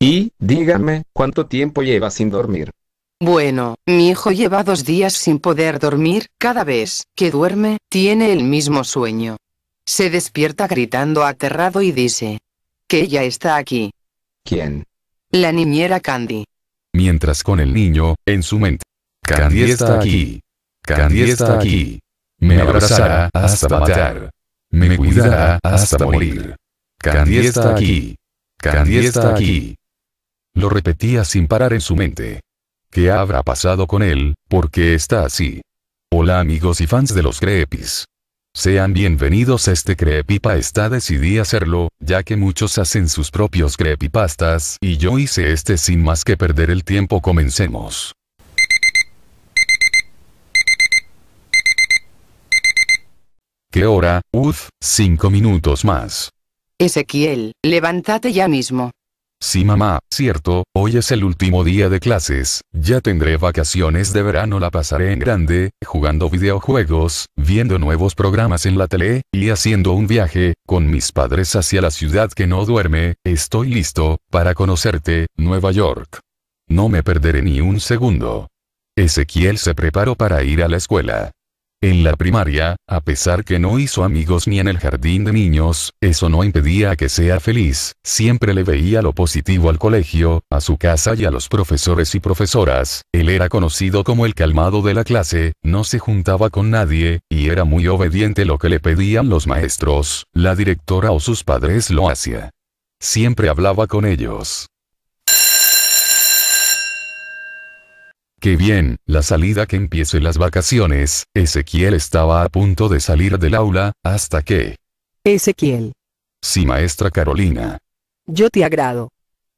Y, dígame, ¿cuánto tiempo lleva sin dormir? Bueno, mi hijo lleva dos días sin poder dormir, cada vez que duerme, tiene el mismo sueño. Se despierta gritando aterrado y dice, que ella está aquí. ¿Quién? La niñera Candy. Mientras con el niño, en su mente. Candy está aquí. Candy está aquí. Me abrazará hasta matar. Me cuidará hasta morir. Candy está aquí. Candy está aquí. Lo repetía sin parar en su mente. ¿Qué habrá pasado con él? ¿Por qué está así? Hola amigos y fans de los Creepies. Sean bienvenidos a este creepypa está decidí hacerlo, ya que muchos hacen sus propios Creepypastas. y yo hice este sin más que perder el tiempo comencemos. ¿Qué hora? Uf, cinco minutos más. Ezequiel, levántate ya mismo. Sí mamá, cierto, hoy es el último día de clases, ya tendré vacaciones de verano la pasaré en grande, jugando videojuegos, viendo nuevos programas en la tele, y haciendo un viaje, con mis padres hacia la ciudad que no duerme, estoy listo, para conocerte, Nueva York. No me perderé ni un segundo. Ezequiel se preparó para ir a la escuela. En la primaria, a pesar que no hizo amigos ni en el jardín de niños, eso no impedía que sea feliz, siempre le veía lo positivo al colegio, a su casa y a los profesores y profesoras, él era conocido como el calmado de la clase, no se juntaba con nadie, y era muy obediente lo que le pedían los maestros, la directora o sus padres lo hacía. Siempre hablaba con ellos. Qué bien, la salida que empiece las vacaciones, Ezequiel estaba a punto de salir del aula, hasta que... Ezequiel. Sí, maestra Carolina. Yo te agrado.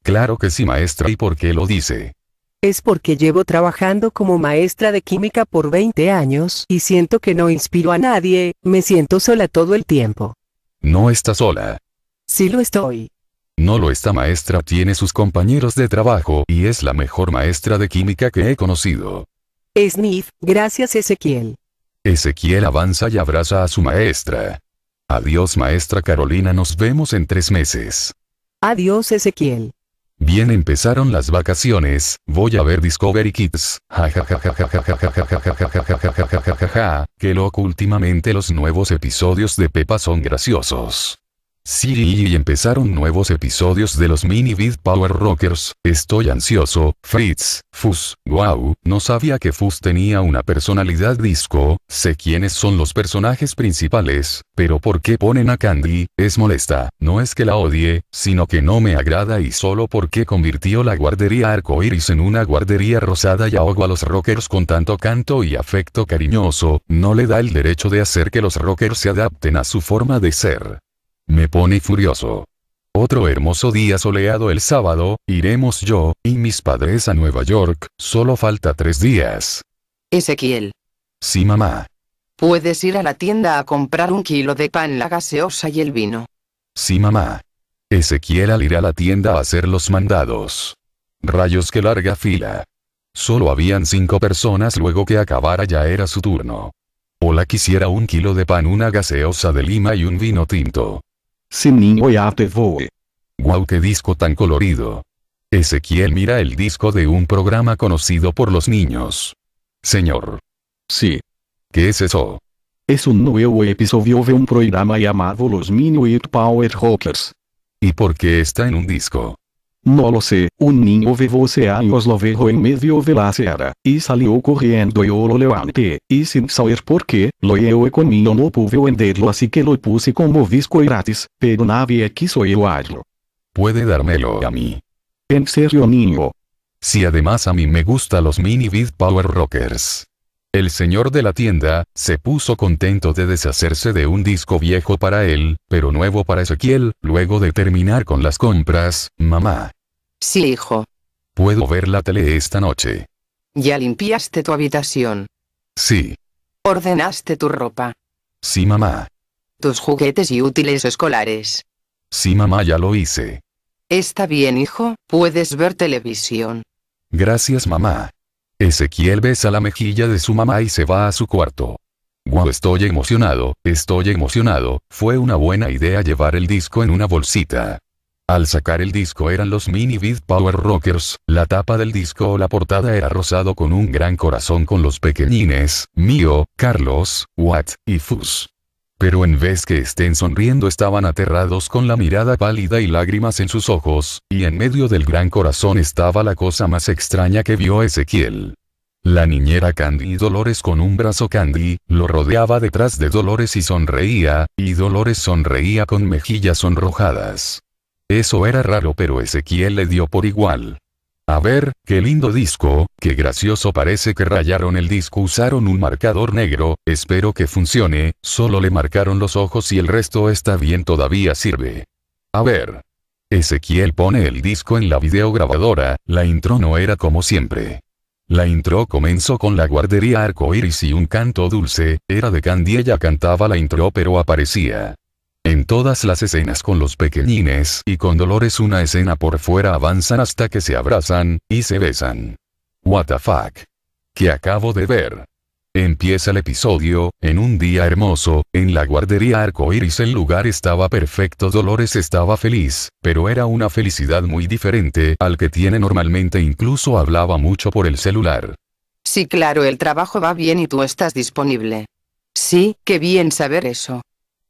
Claro que sí, maestra. ¿Y por qué lo dice? Es porque llevo trabajando como maestra de química por 20 años y siento que no inspiro a nadie, me siento sola todo el tiempo. No está sola. Sí lo estoy. No lo está maestra tiene sus compañeros de trabajo y es la mejor maestra de química que he conocido. Smith, gracias Ezequiel. Ezequiel avanza y abraza a su maestra. Adiós maestra Carolina nos vemos en tres meses. Adiós Ezequiel. Bien empezaron las vacaciones, voy a ver Discovery Kids, que loco últimamente los nuevos episodios de Pepa son graciosos. Sí y empezaron nuevos episodios de los Mini Beat Power Rockers, estoy ansioso, Fritz, Fuzz wow, no sabía que Fuzz tenía una personalidad disco, sé quiénes son los personajes principales, pero ¿por qué ponen a Candy? Es molesta, no es que la odie, sino que no me agrada y solo porque convirtió la guardería Arco Iris en una guardería rosada y ahogo a los rockers con tanto canto y afecto cariñoso, no le da el derecho de hacer que los rockers se adapten a su forma de ser. Me pone furioso. Otro hermoso día soleado el sábado, iremos yo, y mis padres a Nueva York, solo falta tres días. Ezequiel. Sí mamá. Puedes ir a la tienda a comprar un kilo de pan, la gaseosa y el vino. Sí mamá. Ezequiel al ir a la tienda a hacer los mandados. Rayos que larga fila. Solo habían cinco personas luego que acabara ya era su turno. Hola quisiera un kilo de pan, una gaseosa de lima y un vino tinto niño ya te voy. Guau qué disco tan colorido. Ezequiel mira el disco de un programa conocido por los niños. Señor. Sí. ¿Qué es eso? Es un nuevo episodio de un programa llamado Los Minuit Power Rockers. ¿Y por qué está en un disco? No lo sé, un niño vivo se años lo veo en medio de la acera, y salió corriendo y yo lo levanté, y sin saber por qué, lo llevo conmigo no pude venderlo así que lo puse como visco gratis, pero nadie quiso llevarlo. Puede dármelo a mí. En serio niño. Si además a mí me gustan los mini beat power rockers. El señor de la tienda, se puso contento de deshacerse de un disco viejo para él, pero nuevo para Ezequiel, luego de terminar con las compras, mamá. Sí, hijo. Puedo ver la tele esta noche. ¿Ya limpiaste tu habitación? Sí. ¿Ordenaste tu ropa? Sí, mamá. ¿Tus juguetes y útiles escolares? Sí, mamá, ya lo hice. Está bien, hijo, puedes ver televisión. Gracias, mamá. Ezequiel besa la mejilla de su mamá y se va a su cuarto. Wow, estoy emocionado, estoy emocionado, fue una buena idea llevar el disco en una bolsita. Al sacar el disco eran los Mini Beat Power Rockers, la tapa del disco o la portada era rosado con un gran corazón con los pequeñines, Mío, Carlos, Watt y Fus. Pero en vez que estén sonriendo estaban aterrados con la mirada pálida y lágrimas en sus ojos, y en medio del gran corazón estaba la cosa más extraña que vio Ezequiel. La niñera Candy y Dolores con un brazo Candy, lo rodeaba detrás de Dolores y sonreía, y Dolores sonreía con mejillas sonrojadas. Eso era raro pero Ezequiel le dio por igual. A ver, qué lindo disco, qué gracioso parece que rayaron el disco usaron un marcador negro, espero que funcione, solo le marcaron los ojos y el resto está bien todavía sirve. A ver. Ezequiel pone el disco en la videograbadora, la intro no era como siempre. La intro comenzó con la guardería arco-iris y un canto dulce, era de Candy ella cantaba la intro pero aparecía. En todas las escenas con los pequeñines y con Dolores una escena por fuera avanzan hasta que se abrazan, y se besan. What the fuck. Que acabo de ver. Empieza el episodio, en un día hermoso, en la guardería arco-iris el lugar estaba perfecto Dolores estaba feliz, pero era una felicidad muy diferente al que tiene normalmente incluso hablaba mucho por el celular. Sí claro el trabajo va bien y tú estás disponible. Sí, qué bien saber eso.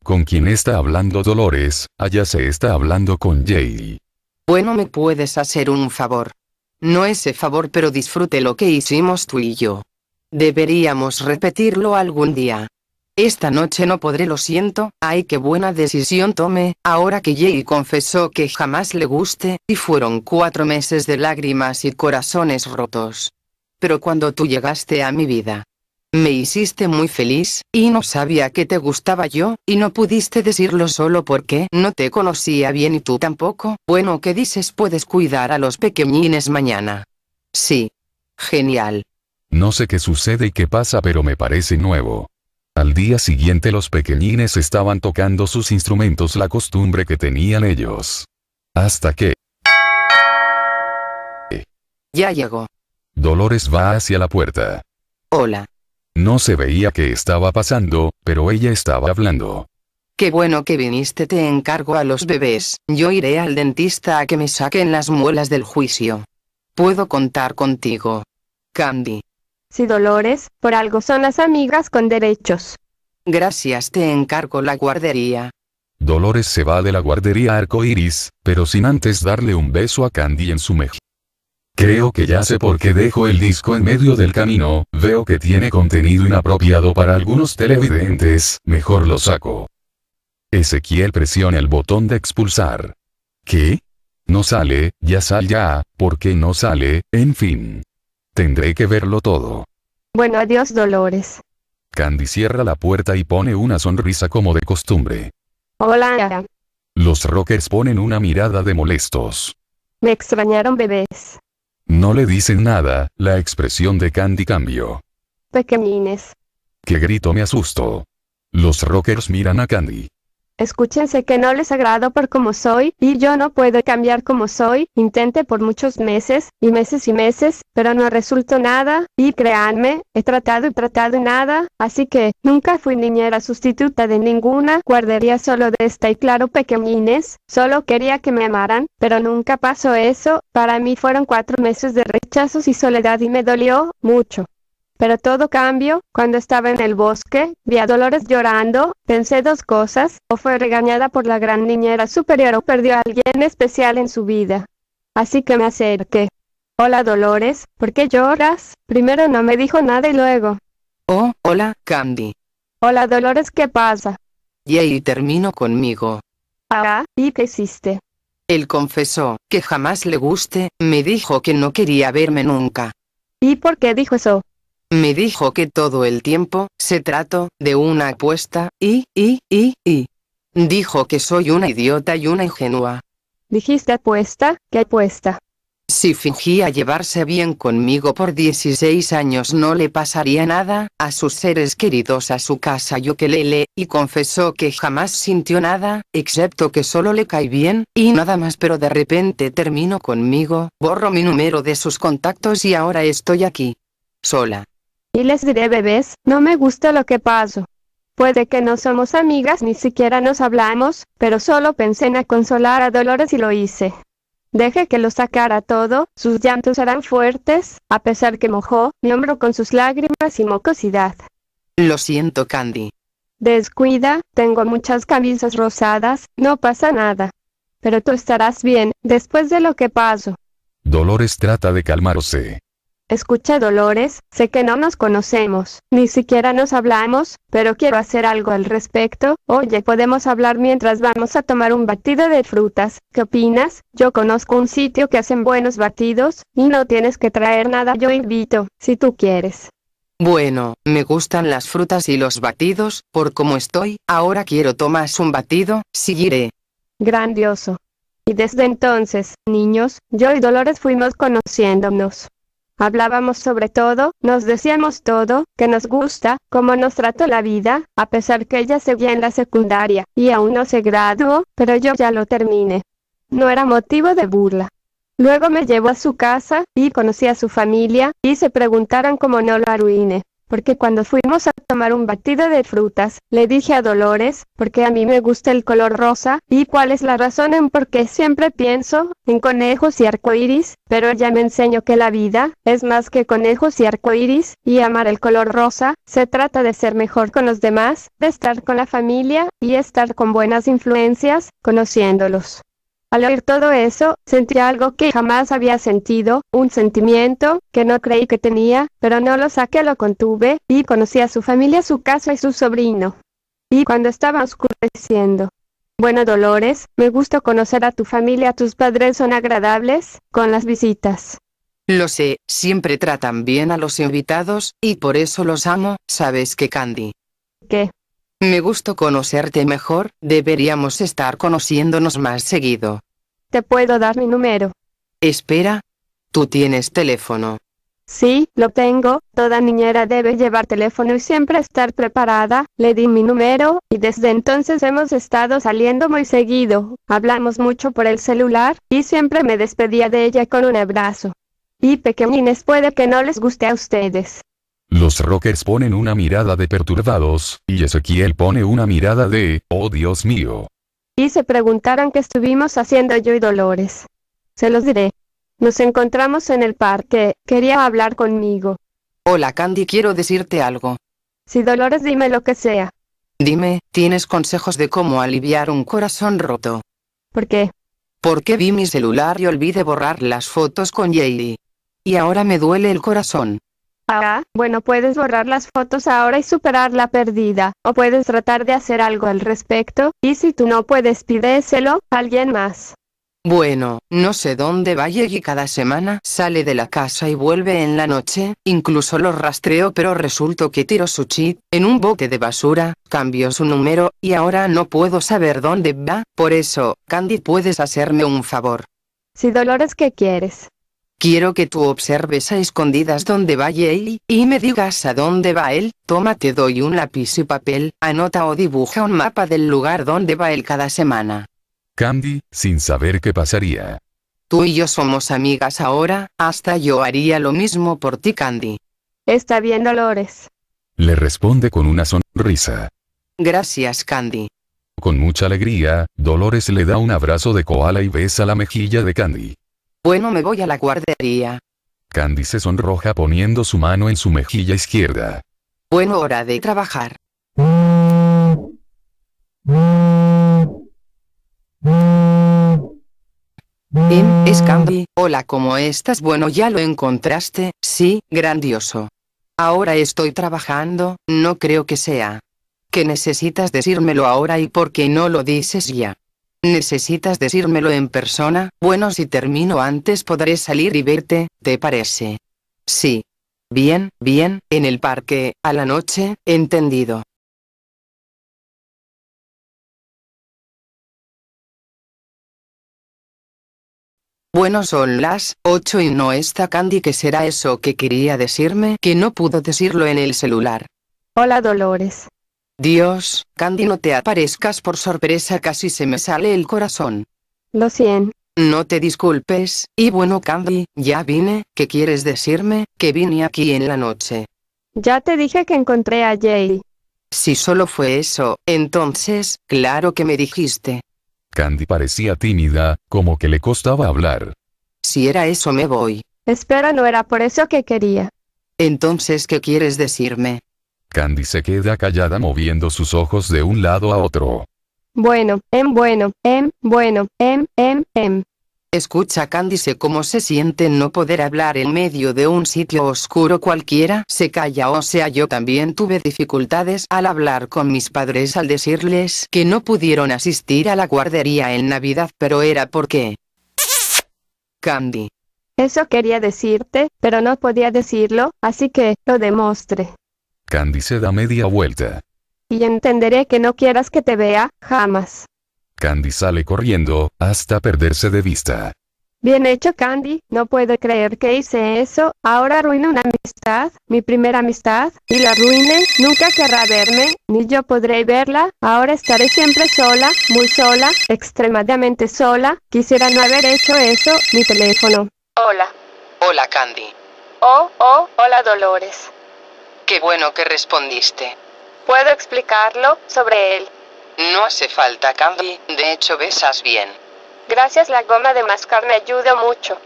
¿Con quien está hablando Dolores? Allá se está hablando con Jay. Bueno, me puedes hacer un favor. No ese favor, pero disfrute lo que hicimos tú y yo. Deberíamos repetirlo algún día. Esta noche no podré, lo siento, ay qué buena decisión tome, ahora que Jay confesó que jamás le guste, y fueron cuatro meses de lágrimas y corazones rotos. Pero cuando tú llegaste a mi vida, me hiciste muy feliz, y no sabía que te gustaba yo, y no pudiste decirlo solo porque no te conocía bien y tú tampoco. Bueno, ¿qué dices? Puedes cuidar a los pequeñines mañana. Sí. Genial. No sé qué sucede y qué pasa, pero me parece nuevo. Al día siguiente los pequeñines estaban tocando sus instrumentos, la costumbre que tenían ellos. Hasta que... Ya llegó. Dolores va hacia la puerta. Hola. No se veía qué estaba pasando, pero ella estaba hablando. Qué bueno que viniste, te encargo a los bebés, yo iré al dentista a que me saquen las muelas del juicio. Puedo contar contigo. Candy. Si Dolores, por algo son las amigas con derechos. Gracias, te encargo la guardería. Dolores se va de la guardería arcoiris, pero sin antes darle un beso a Candy en su mejilla. Creo que ya sé por qué dejo el disco en medio del camino, veo que tiene contenido inapropiado para algunos televidentes, mejor lo saco. Ezequiel presiona el botón de expulsar. ¿Qué? No sale, ya sal ya, ¿por qué no sale? En fin. Tendré que verlo todo. Bueno, adiós Dolores. Candy cierra la puerta y pone una sonrisa como de costumbre. Hola. Los rockers ponen una mirada de molestos. Me extrañaron bebés. No le dicen nada, la expresión de Candy cambió. Pequeñines. Qué grito me asustó. Los rockers miran a Candy. Escúchense que no les agrado por como soy, y yo no puedo cambiar como soy, intenté por muchos meses, y meses y meses, pero no resultó nada, y créanme, he tratado y tratado y nada, así que, nunca fui niñera sustituta de ninguna guardería solo de esta y claro pequeñines, solo quería que me amaran, pero nunca pasó eso, para mí fueron cuatro meses de rechazos y soledad y me dolió, mucho. Pero todo cambio, cuando estaba en el bosque, vi a Dolores llorando, pensé dos cosas, o fue regañada por la gran niñera superior o perdió a alguien especial en su vida. Así que me acerqué. Hola Dolores, ¿por qué lloras? Primero no me dijo nada y luego. Oh, hola, Candy. Hola Dolores, ¿qué pasa? y ahí termino conmigo. Ah, ¿y qué hiciste? Él confesó que jamás le guste, me dijo que no quería verme nunca. ¿Y por qué dijo eso? Me dijo que todo el tiempo, se trató, de una apuesta, y, y, y, y. Dijo que soy una idiota y una ingenua. ¿Dijiste apuesta? ¿Qué apuesta? Si fingía llevarse bien conmigo por 16 años no le pasaría nada, a sus seres queridos a su casa yo que le le, y confesó que jamás sintió nada, excepto que solo le cae bien, y nada más pero de repente termino conmigo, borro mi número de sus contactos y ahora estoy aquí. Sola. Y les diré bebés, no me gusta lo que pasó. Puede que no somos amigas ni siquiera nos hablamos, pero solo pensé en consolar a Dolores y lo hice. Deje que lo sacara todo, sus llantos eran fuertes, a pesar que mojó mi hombro con sus lágrimas y mocosidad. Lo siento, Candy. Descuida, tengo muchas camisas rosadas, no pasa nada. Pero tú estarás bien, después de lo que pasó. Dolores trata de calmarse. Escucha Dolores, sé que no nos conocemos, ni siquiera nos hablamos, pero quiero hacer algo al respecto. Oye, podemos hablar mientras vamos a tomar un batido de frutas. ¿Qué opinas? Yo conozco un sitio que hacen buenos batidos, y no tienes que traer nada, yo invito, si tú quieres. Bueno, me gustan las frutas y los batidos, por como estoy, ahora quiero tomar un batido, seguiré. Grandioso. Y desde entonces, niños, yo y Dolores fuimos conociéndonos. Hablábamos sobre todo, nos decíamos todo, que nos gusta, cómo nos trató la vida, a pesar que ella seguía en la secundaria, y aún no se graduó, pero yo ya lo terminé. No era motivo de burla. Luego me llevó a su casa, y conocí a su familia, y se preguntaron cómo no lo arruiné porque cuando fuimos a tomar un batido de frutas, le dije a Dolores, porque a mí me gusta el color rosa, y cuál es la razón en por qué siempre pienso en conejos y arcoíris, pero ella me enseñó que la vida es más que conejos y arcoíris, y amar el color rosa, se trata de ser mejor con los demás, de estar con la familia, y estar con buenas influencias, conociéndolos. Al oír todo eso, sentí algo que jamás había sentido, un sentimiento, que no creí que tenía, pero no lo saqué, lo contuve, y conocí a su familia, su casa y su sobrino. Y cuando estaba oscureciendo. Bueno Dolores, me gusta conocer a tu familia, tus padres son agradables, con las visitas. Lo sé, siempre tratan bien a los invitados, y por eso los amo, sabes que Candy. ¿Qué? Me gustó conocerte mejor, deberíamos estar conociéndonos más seguido. Te puedo dar mi número. Espera. Tú tienes teléfono. Sí, lo tengo, toda niñera debe llevar teléfono y siempre estar preparada, le di mi número, y desde entonces hemos estado saliendo muy seguido, hablamos mucho por el celular, y siempre me despedía de ella con un abrazo. Y pequeñines puede que no les guste a ustedes. Los rockers ponen una mirada de perturbados, y Ezequiel pone una mirada de, oh Dios mío. Y se preguntarán qué estuvimos haciendo yo y Dolores. Se los diré. Nos encontramos en el parque, quería hablar conmigo. Hola Candy, quiero decirte algo. Si Dolores dime lo que sea. Dime, ¿tienes consejos de cómo aliviar un corazón roto? ¿Por qué? Porque vi mi celular y olvidé borrar las fotos con Jaylee. Y ahora me duele el corazón. Ah, bueno, puedes borrar las fotos ahora y superar la pérdida, o puedes tratar de hacer algo al respecto, y si tú no puedes pídeselo a alguien más. Bueno, no sé dónde va y cada semana sale de la casa y vuelve en la noche, incluso lo rastreo pero resultó que tiró su chip en un bote de basura, cambió su número, y ahora no puedo saber dónde va, por eso, Candy puedes hacerme un favor. Si Dolores, que quieres? Quiero que tú observes a escondidas dónde va Jay, y me digas a dónde va él, toma te doy un lápiz y papel, anota o dibuja un mapa del lugar donde va él cada semana. Candy, sin saber qué pasaría. Tú y yo somos amigas ahora, hasta yo haría lo mismo por ti Candy. Está bien Dolores. Le responde con una sonrisa. Gracias Candy. Con mucha alegría, Dolores le da un abrazo de koala y besa la mejilla de Candy. Bueno me voy a la guardería. Candy se sonroja poniendo su mano en su mejilla izquierda. Bueno hora de trabajar. Em, es Candy, hola ¿cómo estás? Bueno ya lo encontraste, sí, grandioso. Ahora estoy trabajando, no creo que sea. Que necesitas decírmelo ahora y por qué no lo dices ya. Necesitas decírmelo en persona, bueno si termino antes podré salir y verte, ¿te parece? Sí. Bien, bien, en el parque, a la noche, entendido. Bueno son las 8 y no está Candy que será eso que quería decirme que no pudo decirlo en el celular. Hola Dolores. Dios, Candy no te aparezcas por sorpresa casi se me sale el corazón. Lo siento. No te disculpes, y bueno Candy, ya vine, ¿qué quieres decirme? Que vine aquí en la noche. Ya te dije que encontré a Jay. Si solo fue eso, entonces, claro que me dijiste. Candy parecía tímida, como que le costaba hablar. Si era eso me voy. Espera, no era por eso que quería. Entonces, ¿qué quieres decirme? Candy se queda callada moviendo sus ojos de un lado a otro. Bueno, em, bueno, em, bueno, em, em, em. Escucha sé cómo se siente no poder hablar en medio de un sitio oscuro cualquiera. Se calla o sea yo también tuve dificultades al hablar con mis padres al decirles que no pudieron asistir a la guardería en Navidad pero era porque... Candy. Eso quería decirte, pero no podía decirlo, así que lo demostré. Candy se da media vuelta. Y entenderé que no quieras que te vea, jamás. Candy sale corriendo, hasta perderse de vista. Bien hecho Candy, no puedo creer que hice eso, ahora arruino una amistad, mi primera amistad, y la arruine, nunca querrá verme, ni yo podré verla, ahora estaré siempre sola, muy sola, extremadamente sola, quisiera no haber hecho eso, mi teléfono. Hola. Hola Candy. Oh, oh, hola Dolores. Qué bueno que respondiste. Puedo explicarlo sobre él. No hace falta, Candy. De hecho, besas bien. Gracias, la goma de mascar me ayuda mucho.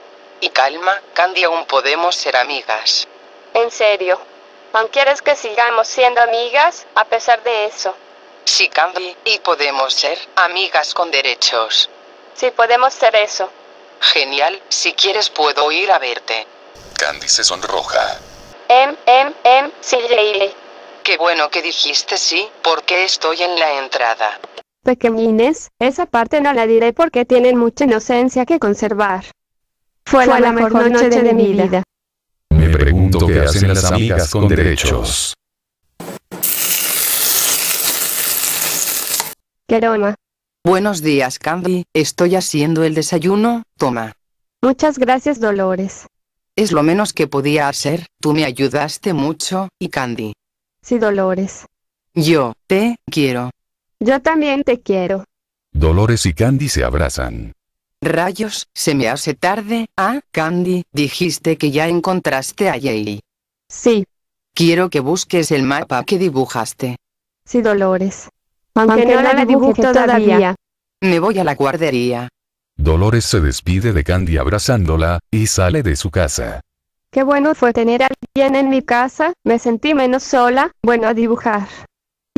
Y calma, Candy, aún podemos ser amigas. En serio. ¿Aún quieres que sigamos siendo amigas, a pesar de eso? Sí, Candy, y podemos ser amigas con derechos. Sí, podemos ser eso. Genial, si quieres puedo ir a verte. Candy se sonroja. M, M, M sí, Qué bueno que dijiste sí, porque estoy en la entrada. Pequeñines, esa parte no la diré porque tienen mucha inocencia que conservar. Fue, la, mejor, noche, de, mi vida. Me pregunto qué hacen las amigas con derechos. Queroma. Buenos días, Candy. Estoy haciendo el desayuno. Toma. Muchas gracias, Dolores. Es lo menos que podía hacer, tú me ayudaste mucho, y Candy. Sí, Dolores. Yo, te, quiero. Yo también te quiero. Dolores y Candy se abrazan. Rayos, se me hace tarde, ah, Candy, dijiste que ya encontraste a Jay. Sí. Quiero que busques el mapa que dibujaste. Sí, Dolores. Aunque, no, la todavía. Me voy a la guardería. Dolores se despide de Candy abrazándola, y sale de su casa. Qué bueno fue tener a alguien en mi casa, me sentí menos sola, bueno a dibujar.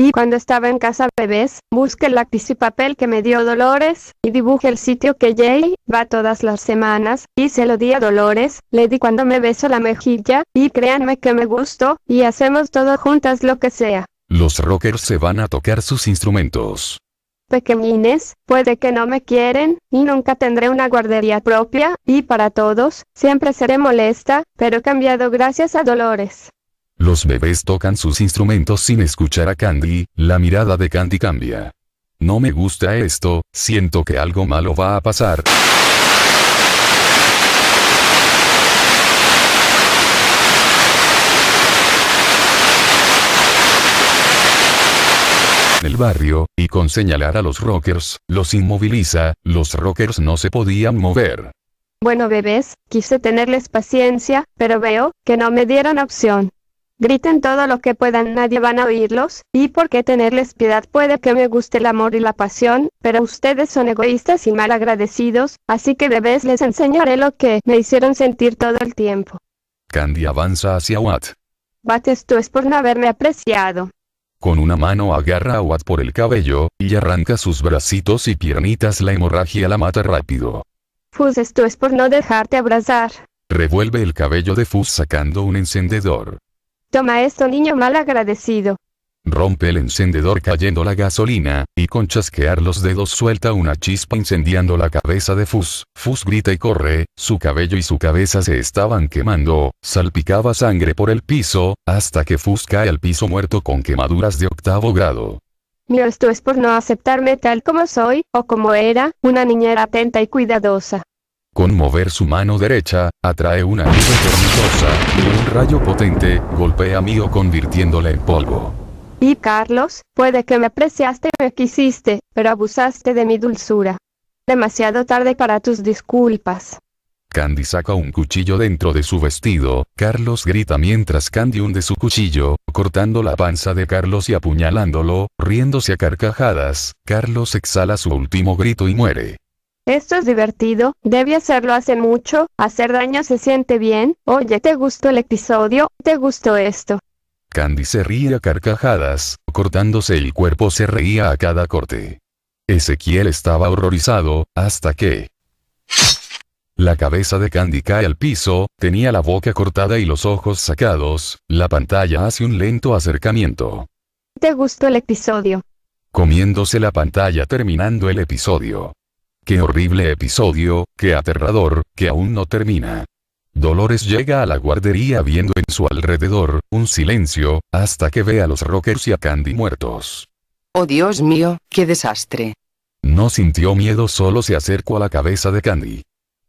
Y cuando estaba en casa bebés, busqué lápiz y papel que me dio Dolores, y dibujé el sitio que Jay va todas las semanas, y se lo di a Dolores, le di cuando me beso la mejilla, y créanme que me gustó, y hacemos todo juntas lo que sea. Los rockers se van a tocar sus instrumentos pequeñines, pues puede que no me quieren, y nunca tendré una guardería propia, y para todos, siempre seré molesta, pero he cambiado gracias a Dolores. Los bebés tocan sus instrumentos sin escuchar a Candy, la mirada de Candy cambia. No me gusta esto, siento que algo malo va a pasar. el barrio, y con señalar a los rockers, los inmoviliza, los rockers no se podían mover. Bueno bebés, quise tenerles paciencia, pero veo que no me dieron opción. Griten todo lo que puedan, nadie van a oírlos, y por qué tenerles piedad puede que me guste el amor y la pasión, pero ustedes son egoístas y mal agradecidos, así que bebés les enseñaré lo que me hicieron sentir todo el tiempo. Candy avanza hacia Watt. Bates, esto es por no haberme apreciado. Con una mano agarra a Watt por el cabello, y arranca sus bracitos y piernitas. La hemorragia la mata rápido. Fus, pues esto es por no dejarte abrazar. Revuelve el cabello de Fus sacando un encendedor. Toma esto, niño mal agradecido. Rompe el encendedor cayendo la gasolina, y con chasquear los dedos suelta una chispa incendiando la cabeza de Fus. Fus grita y corre, su cabello y su cabeza se estaban quemando, salpicaba sangre por el piso, hasta que Fus cae al piso muerto con quemaduras de octavo grado. Mío, esto es por no aceptarme tal como soy, o como era, una niñera atenta y cuidadosa. Con mover su mano derecha, atrae una nube tormentosa, y un rayo potente, golpea a Mío convirtiéndole en polvo. Y Carlos, puede que me apreciaste o me quisiste, pero abusaste de mi dulzura. Demasiado tarde para tus disculpas. Candy saca un cuchillo dentro de su vestido, Carlos grita mientras Candy hunde su cuchillo, cortando la panza de Carlos y apuñalándolo, riéndose a carcajadas, Carlos exhala su último grito y muere. Esto es divertido, debí hacerlo hace mucho, hacer daño se siente bien, oye, ¿te gustó el episodio? ¿Te gustó esto? Candy se ría a carcajadas, cortándose el cuerpo se reía a cada corte. Ezequiel estaba horrorizado, hasta que... La cabeza de Candy cae al piso, tenía la boca cortada y los ojos sacados, la pantalla hace un lento acercamiento. ¿Te gustó el episodio? Comiéndose la pantalla terminando el episodio. Qué horrible episodio, qué aterrador, que aún no termina. Dolores llega a la guardería viendo en su alrededor, un silencio, hasta que ve a los Rockers y a Candy muertos. Oh Dios mío, qué desastre. No sintió miedo, solo se acercó a la cabeza de Candy.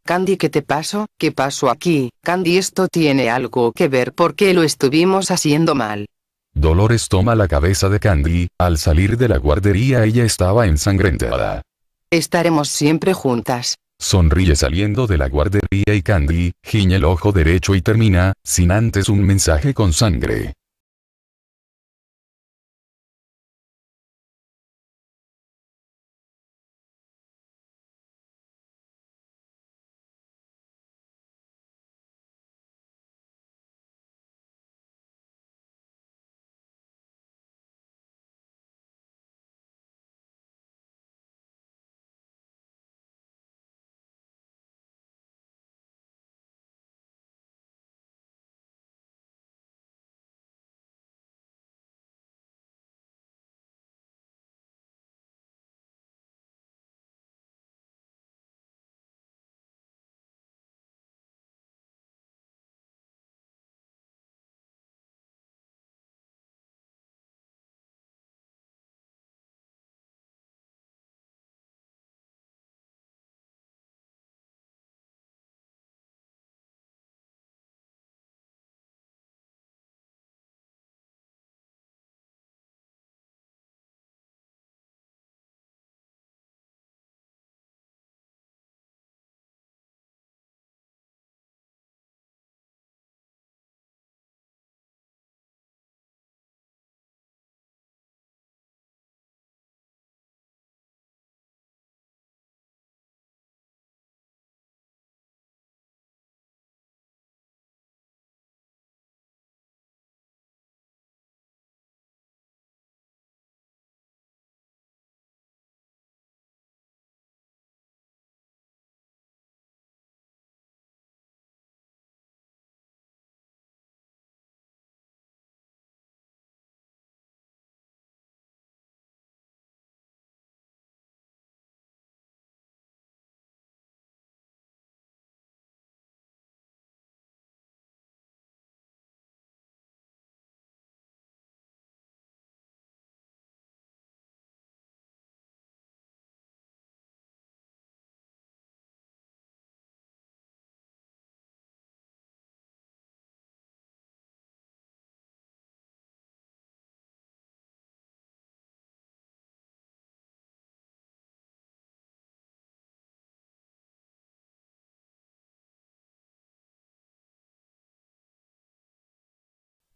Candy, ¿qué te pasó? ¿Qué pasó aquí? Candy, esto tiene algo que ver porque lo estuvimos haciendo mal. Dolores toma la cabeza de Candy, al salir de la guardería ella estaba ensangrentada. Estaremos siempre juntas. Sonríe saliendo de la guardería y Candy, giña el ojo derecho y termina, sin antes un mensaje con sangre.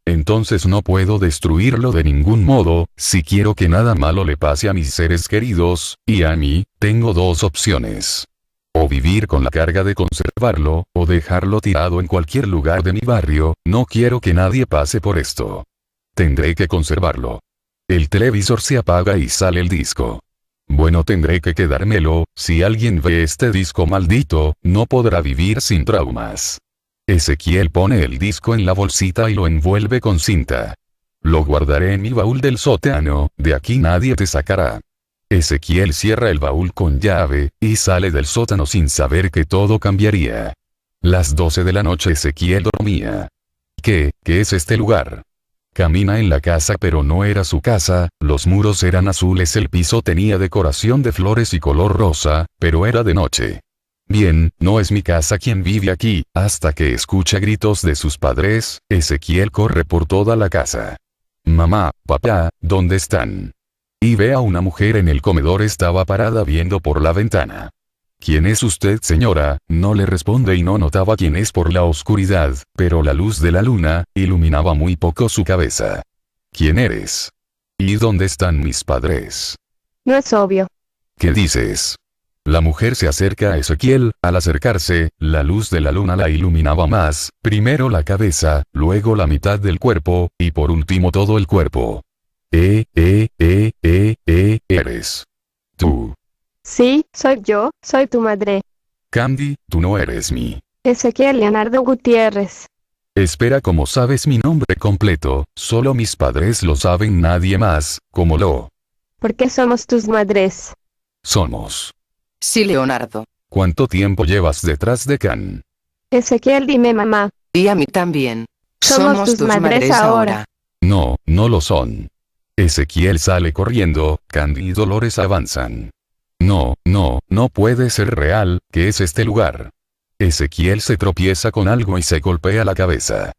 Entonces no puedo destruirlo de ningún modo, si quiero que nada malo le pase a mis seres queridos, y a mí, tengo dos opciones. O vivir con la carga de conservarlo, o dejarlo tirado en cualquier lugar de mi barrio, no quiero que nadie pase por esto. Tendré que conservarlo. El televisor se apaga y sale el disco. Bueno tendré que quedármelo, si alguien ve este disco maldito, no podrá vivir sin traumas. Ezequiel pone el disco en la bolsita y lo envuelve con cinta. Lo guardaré en mi baúl del sótano, de aquí nadie te sacará. Ezequiel cierra el baúl con llave, y sale del sótano sin saber que todo cambiaría. Las 12 de la noche Ezequiel dormía. ¿Qué, qué es este lugar? Camina en la casa pero no era su casa, los muros eran azules, el piso tenía decoración de flores y color rosa, pero era de noche. Bien, no es mi casa quien vive aquí, hasta que escucha gritos de sus padres, Ezequiel corre por toda la casa. Mamá, papá, ¿dónde están? Y ve a una mujer en el comedor estaba parada viendo por la ventana. ¿Quién es usted señora? No le responde y no notaba quién es por la oscuridad, pero la luz de la luna, iluminaba muy poco su cabeza. ¿Quién eres? ¿Y dónde están mis padres? No es obvio. ¿Qué dices? La mujer se acerca a Ezequiel, al acercarse, la luz de la luna la iluminaba más, primero la cabeza, luego la mitad del cuerpo, y por último todo el cuerpo. E e e e eh, eres. Tú. Sí, soy yo, soy tu madre. Candy, tú no eres mi. Ezequiel Leonardo Gutiérrez. Espera como sabes mi nombre completo, solo mis padres lo saben nadie más, como lo. ¿Por qué somos tus madres? Somos. Sí, Leonardo. ¿Cuánto tiempo llevas detrás de Can? Ezequiel, dime mamá. Y a mí también. Somos, tus, madres, ahora. No, no lo son. Ezequiel sale corriendo, Candy y Dolores avanzan. No, no, no puede ser real, ¿qué es este lugar? Ezequiel se tropieza con algo y se golpea la cabeza.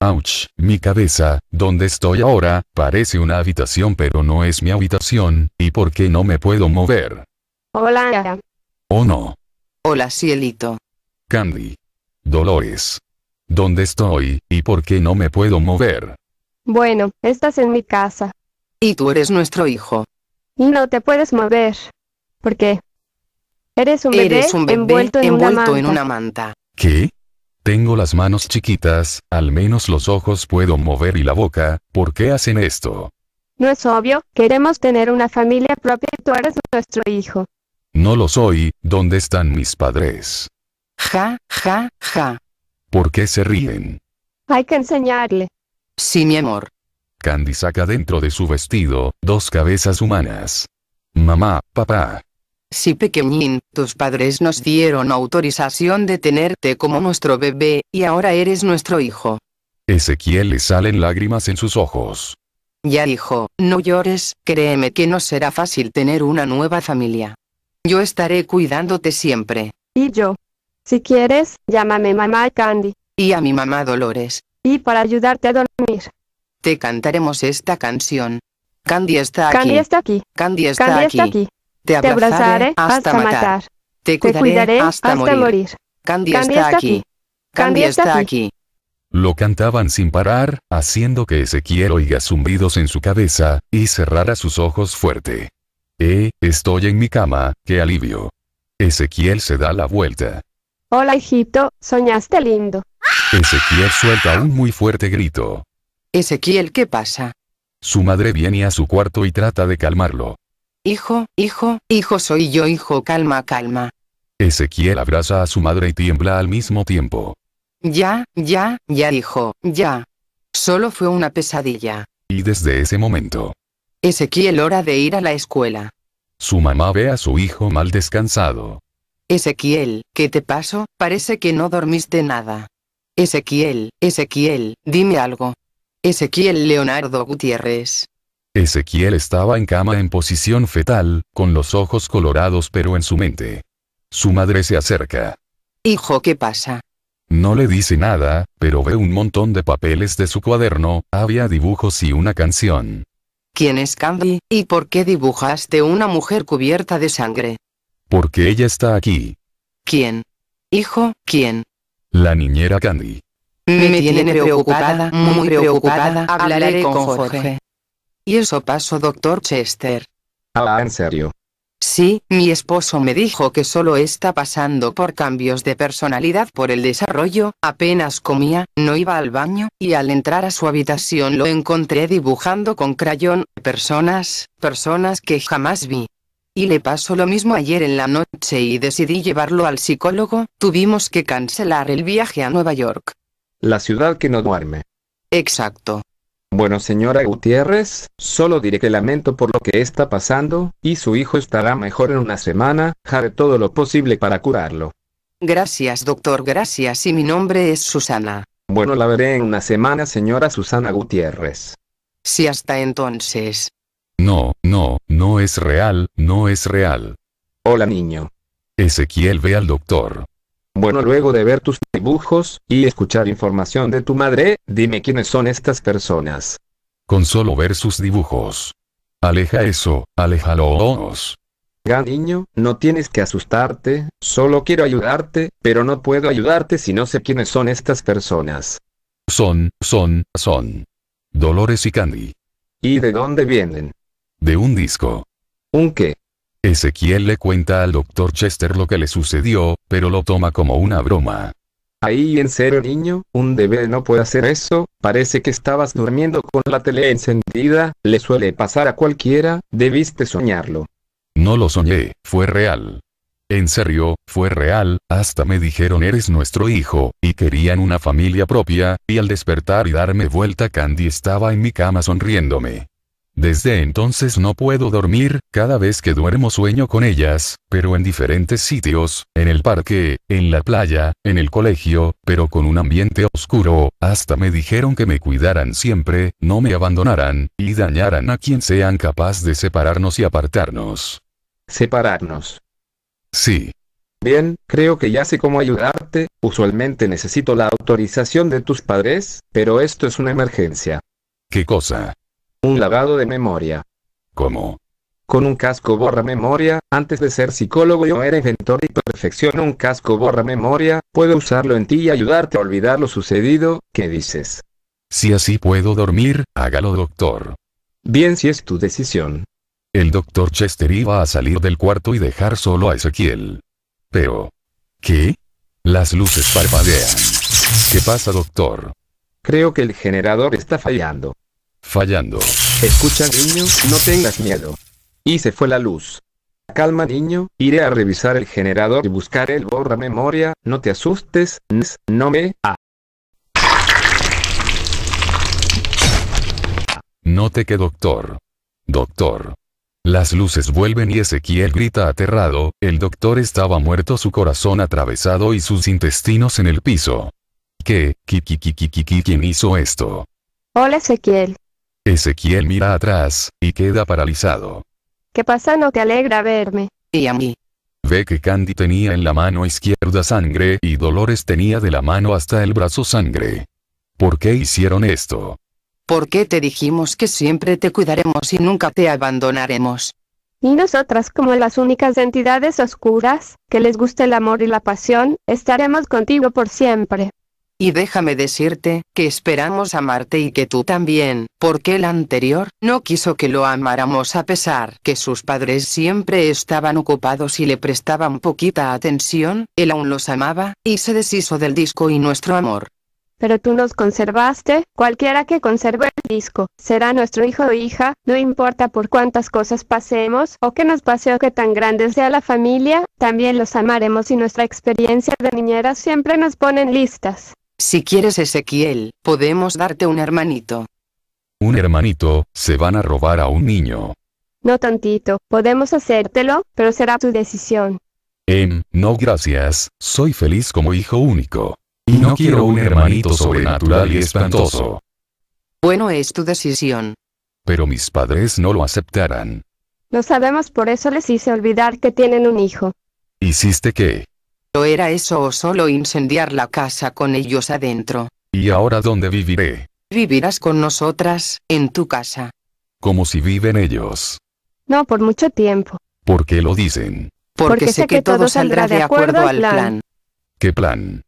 Ouch, mi cabeza, ¿dónde estoy ahora? Parece una habitación pero no es mi habitación, ¿y por qué no me puedo mover? Hola. ¿O no. Hola cielito. Candy. Dolores. ¿Dónde estoy, y por qué no me puedo mover? Bueno, estás en mi casa. Y tú eres nuestro hijo. Y no te puedes mover. ¿Por qué? Eres un bebé, envuelto, en, en una manta. ¿Qué? Tengo las manos chiquitas, al menos los ojos puedo mover y la boca, ¿por qué hacen esto? No es obvio, queremos tener una familia propia y tú eres nuestro hijo. No lo soy, ¿dónde están mis padres? Ja, ja, ja. ¿Por qué se ríen? Hay que enseñarle. Sí, mi amor. Candy saca dentro de su vestido, dos cabezas humanas. Mamá, papá. Sí, pequeñín, tus padres nos dieron autorización de tenerte como nuestro bebé, y ahora eres nuestro hijo. Ezequiel le salen lágrimas en sus ojos. Ya hijo, no llores, créeme que no será fácil tener una nueva familia. Yo estaré cuidándote siempre. Y yo. Si quieres, llámame mamá Candy. Y a mi mamá Dolores. Y para ayudarte a dormir. Te cantaremos esta canción. Candy está aquí. Candy está aquí. Candy está, aquí. Te abrazaré, hasta, matar. Te cuidaré, hasta, morir. Candy, está, aquí. Candy, está, está aquí. Lo cantaban sin parar, haciendo que Ezequiel oiga zumbidos en su cabeza, y cerrara sus ojos fuerte. Eh, estoy en mi cama, qué alivio. Ezequiel se da la vuelta. Hola hijito, soñaste lindo. Ezequiel suelta un muy fuerte grito. Ezequiel, ¿qué pasa? Su madre viene a su cuarto y trata de calmarlo. Hijo, hijo, hijo soy yo, hijo, calma, calma. Ezequiel abraza a su madre y tiembla al mismo tiempo. Ya, ya, ya, hijo, ya. Solo fue una pesadilla. Y desde ese momento, Ezequiel hora de ir a la escuela. Su mamá ve a su hijo mal descansado. Ezequiel, ¿qué te pasó? Parece que no dormiste nada. Ezequiel, Ezequiel, dime algo. Ezequiel Leonardo Gutiérrez. Ezequiel estaba en cama en posición fetal, con los ojos colorados pero en su mente. Su madre se acerca. Hijo, ¿qué pasa? No le dice nada, pero ve un montón de papeles de su cuaderno, había dibujos y una canción. ¿Quién es Candy, y por qué dibujaste una mujer cubierta de sangre? Porque ella está aquí. ¿Quién? Hijo, ¿quién? La niñera Candy. Me tiene preocupada, muy preocupada, hablaré con Jorge. Y eso pasó, doctor Chester. Ah, en serio. Sí, mi esposo me dijo que solo está pasando por cambios de personalidad por el desarrollo, apenas comía, no iba al baño, y al entrar a su habitación lo encontré dibujando con crayón, personas, personas que jamás vi. Y le pasó lo mismo ayer en la noche y decidí llevarlo al psicólogo, tuvimos que cancelar el viaje a Nueva York. La ciudad que no duerme. Exacto. Bueno, señora Gutiérrez, solo diré que lamento por lo que está pasando, y su hijo estará mejor en una semana, haré todo lo posible para curarlo. Gracias, doctor, gracias, y mi nombre es Susana. Bueno, la veré en una semana, señora Susana Gutiérrez. Si hasta entonces. No, no, no es real, no es real. Hola, niño. Ezequiel ve al doctor. Bueno, luego de ver tus dibujos y escuchar información de tu madre, dime quiénes son estas personas. Con solo ver sus dibujos. Aleja eso, aléjalos. Ganiño, niño, no tienes que asustarte, solo quiero ayudarte, pero no puedo ayudarte si no sé quiénes son estas personas. Son, son, son. Dolores y Candy. ¿Y de dónde vienen? De un disco. ¿Un qué? Ezequiel le cuenta al doctor Chester lo que le sucedió, pero lo toma como una broma. Ahí en serio niño, un bebé no puede hacer eso, parece que estabas durmiendo con la tele encendida, le suele pasar a cualquiera, debiste soñarlo. No lo soñé, fue real. En serio, fue real, hasta me dijeron eres nuestro hijo, y querían una familia propia, y al despertar y darme vuelta Candy estaba en mi cama sonriéndome. Desde entonces no puedo dormir, cada vez que duermo sueño con ellas, pero en diferentes sitios, en el parque, en la playa, en el colegio, pero con un ambiente oscuro, hasta me dijeron que me cuidaran siempre, no me abandonaran, y dañaran a quien sean capaz de separarnos y apartarnos. Separarnos. Sí. Bien, creo que ya sé cómo ayudarte, usualmente necesito la autorización de tus padres, pero esto es una emergencia. ¿Qué cosa? Un lavado de memoria. ¿Cómo? Con un casco borra memoria, antes de ser psicólogo yo era inventor y perfecciono un casco borra memoria, puedo usarlo en ti y ayudarte a olvidar lo sucedido, ¿qué dices? Si así puedo dormir, hágalo doctor. Bien si es tu decisión. El doctor Chester iba a salir del cuarto y dejar solo a Ezequiel. Pero... ¿Qué? Las luces parpadean. ¿Qué pasa doctor? Creo que el generador está fallando. Fallando. Escucha niño, no tengas miedo. Y se fue la luz. Calma niño, iré a revisar el generador y buscar el borra memoria, no te asustes, no me... Ah. Note que doctor. Doctor. Las luces vuelven y Ezequiel grita aterrado, el doctor estaba muerto su corazón atravesado y sus intestinos en el piso. ¿Qué, quién hizo esto? Hola Ezequiel. Ezequiel mira atrás, y queda paralizado. ¿Qué pasa? ¿No te alegra verme? ¿Y a mí? Ve que Candy tenía en la mano izquierda sangre y Dolores tenía de la mano hasta el brazo sangre. ¿Por qué hicieron esto? ¿Por qué te dijimos que siempre te cuidaremos y nunca te abandonaremos? Y nosotras como las únicas entidades oscuras, que les gusta el amor y la pasión, estaremos contigo por siempre. Y déjame decirte, que esperamos amarte y que tú también, porque el anterior, no quiso que lo amáramos a pesar que sus padres siempre estaban ocupados y le prestaban poquita atención, él aún los amaba, y se deshizo del disco y nuestro amor. Pero tú nos conservaste, cualquiera que conserve el disco, será nuestro hijo o hija, no importa por cuántas cosas pasemos, o que nos pase o que tan grande sea la familia, también los amaremos y nuestra experiencia de niñera siempre nos ponen listas. Si quieres Ezequiel, podemos darte un hermanito. Un hermanito, se van a robar a un niño. No tantito, podemos hacértelo, pero será tu decisión. Em, no gracias, soy feliz como hijo único. Y no quiero un hermanito sobrenatural y espantoso. Bueno, es tu decisión. Pero mis padres no lo aceptarán. Lo sabemos, por eso les hice olvidar que tienen un hijo. ¿Hiciste qué? era eso o solo incendiar la casa con ellos adentro? ¿Y ahora dónde viviré? Vivirás con nosotras, en tu casa. Como si viven ellos. No por mucho tiempo. ¿Por qué lo dicen? Porque, sé, que, todo saldrá de acuerdo al plan. ¿Qué plan?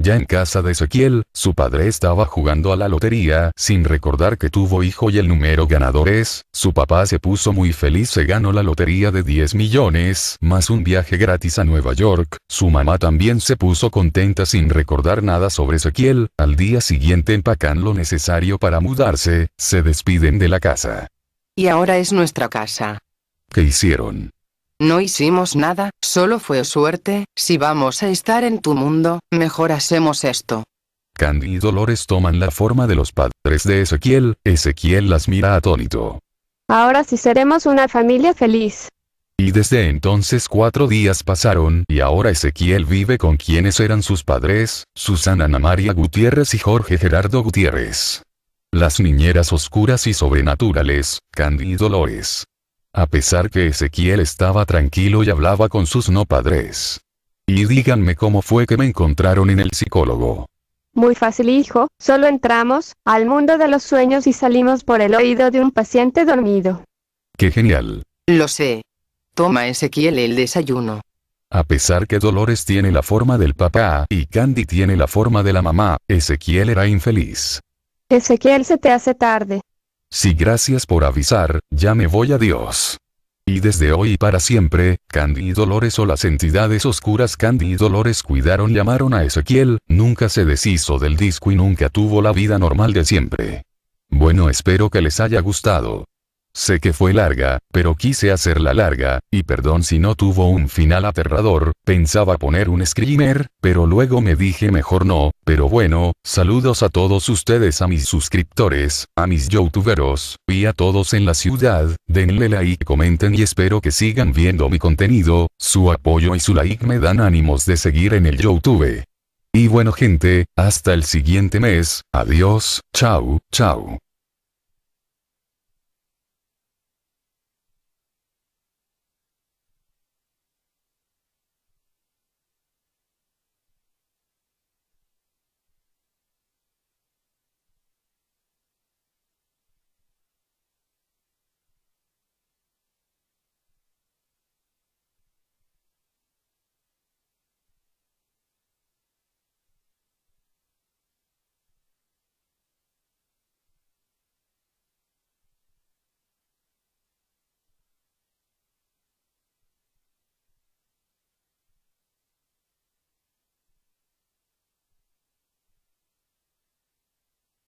Ya en casa de Ezequiel, su padre estaba jugando a la lotería, sin recordar que tuvo hijo y el número ganador es, su papá se puso muy feliz, se ganó la lotería de 10 millones, más un viaje gratis a Nueva York, su mamá también se puso contenta sin recordar nada sobre Ezequiel, al día siguiente empacan lo necesario para mudarse, se despiden de la casa. Y ahora es nuestra casa. ¿Qué hicieron? No hicimos nada, solo fue suerte, si vamos a estar en tu mundo, mejor hacemos esto. Candy y Dolores toman la forma de los padres de Ezequiel, Ezequiel las mira atónito. Ahora sí seremos una familia feliz. Y desde entonces cuatro días pasaron, y ahora Ezequiel vive con quienes eran sus padres, Susana Ana María Gutiérrez y Jorge Gerardo Gutiérrez. Las niñeras oscuras y sobrenaturales, Candy y Dolores. A pesar que Ezequiel estaba tranquilo y hablaba con sus no padres. Y díganme cómo fue que me encontraron en el psicólogo. Muy fácil, hijo, solo entramos al mundo de los sueños y salimos por el oído de un paciente dormido. ¡Qué genial! Lo sé. Toma Ezequiel el desayuno. A pesar que Dolores tiene la forma del papá y Candy tiene la forma de la mamá, Ezequiel era infeliz. Ezequiel se te hace tarde. Si gracias por avisar, ya me voy a Dios. Y desde hoy y para siempre, Candy y Dolores o las entidades oscuras Candy y Dolores cuidaron llamaron a Ezequiel, nunca se deshizo del disco y nunca tuvo la vida normal de siempre. Bueno espero que les haya gustado. Sé que fue larga, pero quise hacerla larga, y perdón si no tuvo un final aterrador, pensaba poner un screamer, pero luego me dije mejor no, pero bueno, saludos a todos ustedes, a mis suscriptores, a mis youtuberos, y a todos en la ciudad, denle like, comenten y espero que sigan viendo mi contenido, su apoyo y su like me dan ánimos de seguir en el YouTube. Y bueno gente, hasta el siguiente mes, adiós, chao, chao.